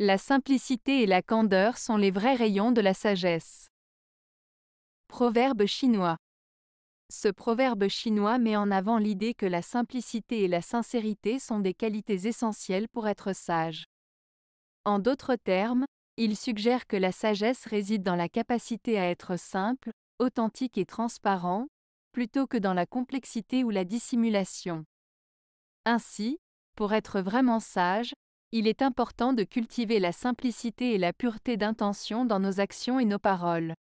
La simplicité et la candeur sont les vrais rayons de la sagesse. Proverbe chinois. Ce proverbe chinois met en avant l'idée que la simplicité et la sincérité sont des qualités essentielles pour être sage. En d'autres termes, il suggère que la sagesse réside dans la capacité à être simple, authentique et transparent, plutôt que dans la complexité ou la dissimulation. Ainsi, pour être vraiment sage, il est important de cultiver la simplicité et la pureté d'intention dans nos actions et nos paroles.